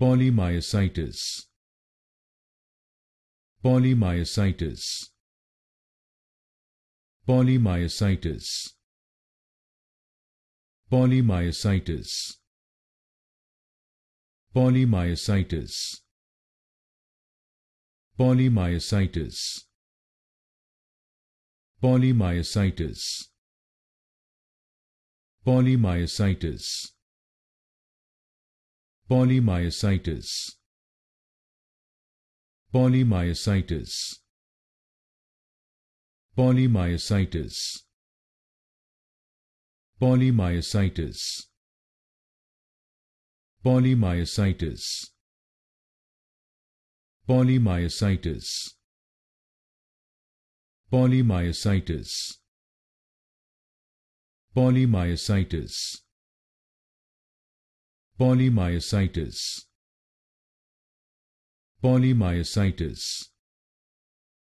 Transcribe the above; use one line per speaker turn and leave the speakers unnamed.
polymyositis polymyositis polymyositis polymyositis polymyositis polymyositis polymyositis polymyositis polymyositis polymyositis polymyositis polymyositis polymyositis polymyositis polymyositis polymyositis polymyositis polymyositis